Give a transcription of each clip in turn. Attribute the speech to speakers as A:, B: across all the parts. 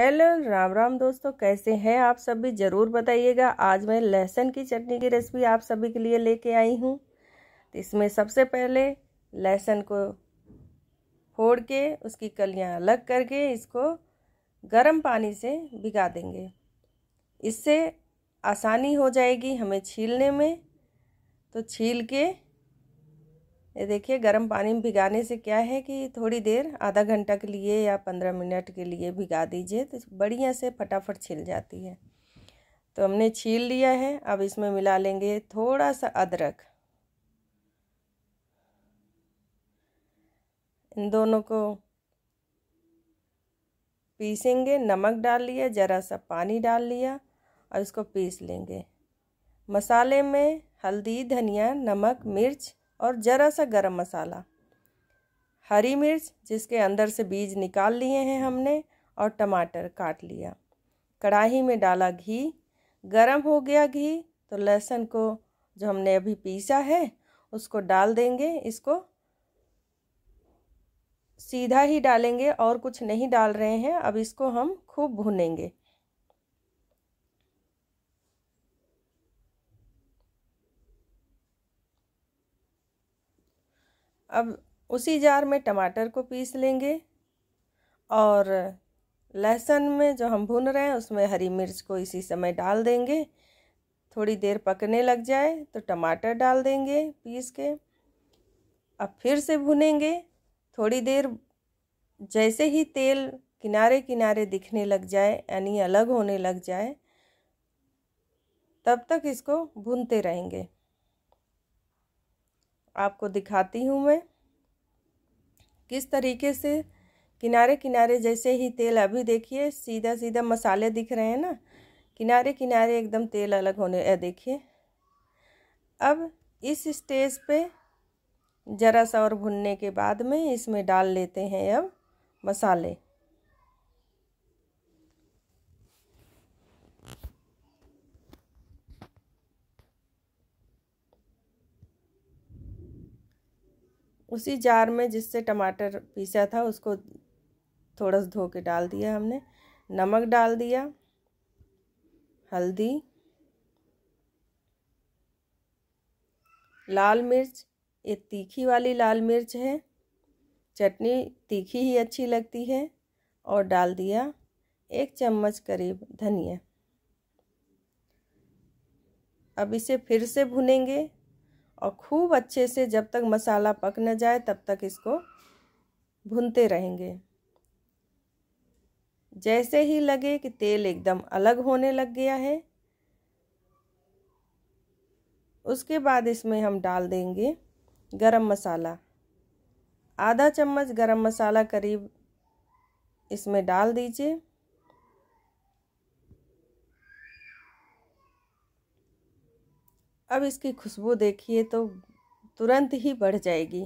A: hello Ram Ram दोस्तों कैसे हैं आप सभी ज़रूर बताइएगा आज मैं लहसुन की चटनी की रेसिपी आप सभी के लिए लेके आई हूँ तो इसमें सबसे पहले लहसुन को फोड़ के उसकी कलियाँ अलग करके इसको गर्म पानी से भिगा देंगे इससे आसानी हो जाएगी हमें छीलने में तो छील के ये देखिए गर्म पानी में भिगाने से क्या है कि थोड़ी देर आधा घंटा के लिए या पंद्रह मिनट के लिए भिगा दीजिए तो बढ़िया से फटाफट छिल जाती है तो हमने छील लिया है अब इसमें मिला लेंगे थोड़ा सा अदरक इन दोनों को पीसेंगे नमक डाल लिया ज़रा सा पानी डाल लिया और इसको पीस लेंगे मसाले में हल्दी धनिया नमक मिर्च और ज़रा सा गरम मसाला हरी मिर्च जिसके अंदर से बीज निकाल लिए हैं हमने और टमाटर काट लिया कढ़ाही में डाला घी गरम हो गया घी तो लहसुन को जो हमने अभी पीसा है उसको डाल देंगे इसको सीधा ही डालेंगे और कुछ नहीं डाल रहे हैं अब इसको हम खूब भुनेंगे अब उसी जार में टमाटर को पीस लेंगे और लहसुन में जो हम भून रहे हैं उसमें हरी मिर्च को इसी समय डाल देंगे थोड़ी देर पकने लग जाए तो टमाटर डाल देंगे पीस के अब फिर से भुनेंगे थोड़ी देर जैसे ही तेल किनारे किनारे दिखने लग जाए यानी अलग होने लग जाए तब तक इसको भूनते रहेंगे आपको दिखाती हूँ मैं किस तरीके से किनारे किनारे जैसे ही तेल अभी देखिए सीधा सीधा मसाले दिख रहे हैं ना किनारे किनारे एकदम तेल अलग होने देखिए अब इस स्टेज पे ज़रा सा और भुनने के बाद में इसमें डाल लेते हैं अब मसाले उसी जार में जिससे टमाटर पीसा था उसको थोड़ा सा धो के डाल दिया हमने नमक डाल दिया हल्दी लाल मिर्च ये तीखी वाली लाल मिर्च है चटनी तीखी ही अच्छी लगती है और डाल दिया एक चम्मच करीब धनिया अब इसे फिर से भुनेंगे और खूब अच्छे से जब तक मसाला पक न जाए तब तक इसको भूनते रहेंगे जैसे ही लगे कि तेल एकदम अलग होने लग गया है उसके बाद इसमें हम डाल देंगे गरम मसाला आधा चम्मच गरम मसाला करीब इसमें डाल दीजिए अब इसकी खुशबू देखिए तो तुरंत ही बढ़ जाएगी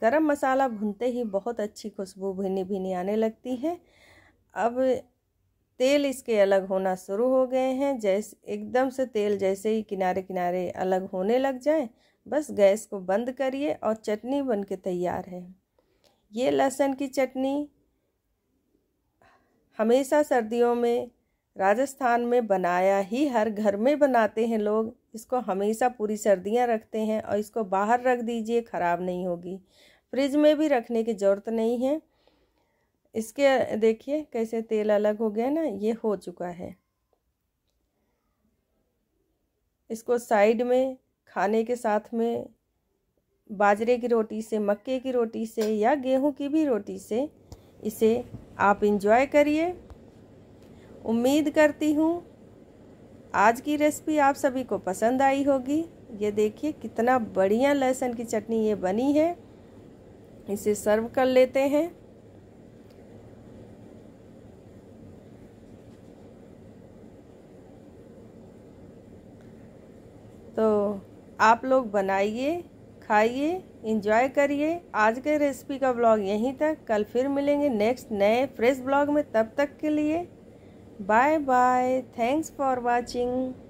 A: गरम मसाला भुनते ही बहुत अच्छी खुशबू भिनी भीनी आने लगती है अब तेल इसके अलग होना शुरू हो गए हैं जैसे एकदम से तेल जैसे ही किनारे किनारे अलग होने लग जाए बस गैस को बंद करिए और चटनी बन के तैयार है ये लहसुन की चटनी हमेशा सर्दियों में राजस्थान में बनाया ही हर घर में बनाते हैं लोग इसको हमेशा पूरी सर्दियाँ रखते हैं और इसको बाहर रख दीजिए ख़राब नहीं होगी फ्रिज में भी रखने की ज़रूरत नहीं है इसके देखिए कैसे तेल अलग हो गया ना ये हो चुका है इसको साइड में खाने के साथ में बाजरे की रोटी से मक्के की रोटी से या गेहूं की भी रोटी से इसे आप इन्जॉय करिए उम्मीद करती हूँ आज की रेसिपी आप सभी को पसंद आई होगी ये देखिए कितना बढ़िया लहसुन की चटनी ये बनी है इसे सर्व कर लेते हैं तो आप लोग बनाइए खाइए इंजॉय करिए आज के रेसिपी का ब्लॉग यहीं तक कल फिर मिलेंगे नेक्स्ट नए फ्रेश ब्लॉग में तब तक के लिए bye bye thanks for watching